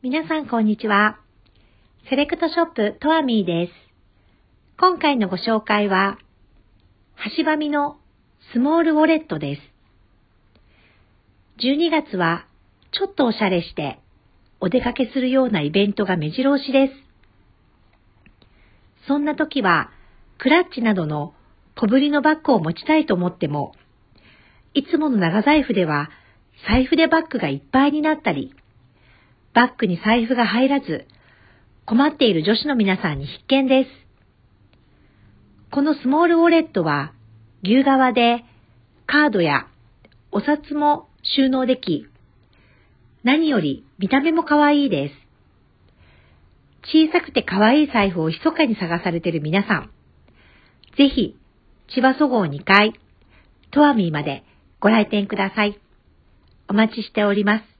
皆さんこんにちは。セレクトショップトアミーです。今回のご紹介は、しばみのスモールウォレットです。12月はちょっとおしゃれしてお出かけするようなイベントが目白押しです。そんな時はクラッチなどの小ぶりのバッグを持ちたいと思っても、いつもの長財布では財布でバッグがいっぱいになったり、バッグに財布が入らず、困っている女子の皆さんに必見です。このスモールウォレットは、牛革でカードやお札も収納でき、何より見た目も可愛いです。小さくて可愛い財布を密かに探されている皆さん、ぜひ、千葉そごう2階、トアミーまでご来店ください。お待ちしております。